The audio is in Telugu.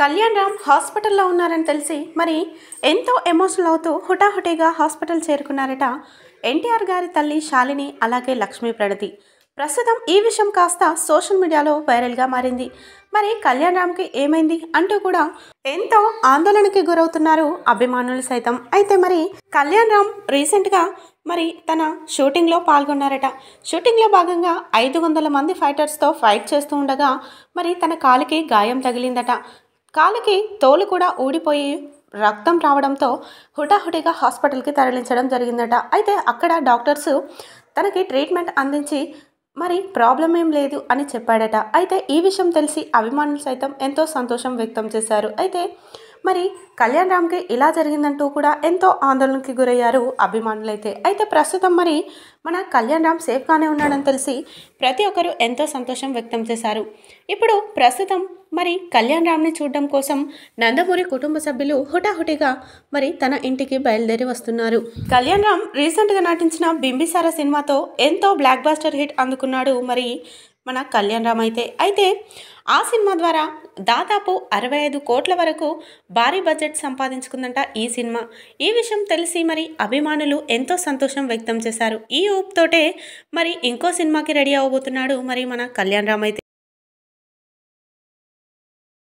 కళ్యాణ్ రామ్ హాస్పిటల్లో ఉన్నారని తెలిసి మరి ఎంతో ఎమోషనల్ అవుతూ హుటాహుటిగా హాస్పిటల్ చేరుకున్నారట ఎన్టీఆర్ గారి తల్లి శాలిని అలాగే లక్ష్మీ ప్రణతి ప్రస్తుతం ఈ విషయం కాస్త సోషల్ మీడియాలో వైరల్గా మారింది మరి కళ్యాణ్ రామ్కి ఏమైంది అంటూ కూడా ఎంతో ఆందోళనకి గురవుతున్నారు అభిమానులు సైతం అయితే మరి కళ్యాణ్ రామ్ రీసెంట్గా మరి తన షూటింగ్లో పాల్గొన్నారట షూటింగ్లో భాగంగా ఐదు వందల మంది ఫైటర్స్తో ఫైట్ చేస్తూ ఉండగా మరి తన కాలికి గాయం తగిలిందట కాలికి తోలు కూడా ఊడిపోయి రక్తం రావడంతో హుటాహుటిగా హాస్పిటల్కి తరలించడం జరిగిందట అయితే అక్కడ డాక్టర్స్ తనకి ట్రీట్మెంట్ అందించి మరి ప్రాబ్లం ఏం లేదు అని చెప్పాడట అయితే ఈ విషయం తెలిసి అభిమానులు సైతం ఎంతో సంతోషం వ్యక్తం చేశారు అయితే మరి కళ్యాణ్ రామ్కి ఇలా జరిగిందంటూ కూడా ఎంతో ఆందోళనకి గురయ్యారు అభిమానులైతే అయితే ప్రస్తుతం మరి మన కళ్యాణ్ రామ్ సేఫ్గానే ఉన్నాడని తెలిసి ప్రతి ఒక్కరూ ఎంతో సంతోషం వ్యక్తం చేశారు ఇప్పుడు ప్రస్తుతం మరి కళ్యాణ్ రామ్ని చూడడం కోసం నందమూరి కుటుంబ సభ్యులు హుటాహుటిగా మరి తన ఇంటికి బయలుదేరి వస్తున్నారు కళ్యాణ్ రామ్ రీసెంట్గా నటించిన బింబిసార సినిమాతో ఎంతో బ్లాక్ బాస్టర్ హిట్ అందుకున్నాడు మరి మన కళ్యాణ్ రామ్ అయితే అయితే ఆ సినిమా ద్వారా దాదాపు అరవై ఐదు కోట్ల వరకు భారీ బడ్జెట్ సంపాదించుకుందంట ఈ సినిమా ఈ విషయం తెలిసి మరి అభిమానులు ఎంతో సంతోషం వ్యక్తం చేశారు ఈ ఊపుతోటే మరి ఇంకో సినిమాకి రెడీ అవ్వబోతున్నాడు మరి మన కళ్యాణ్ రామ్ అయితే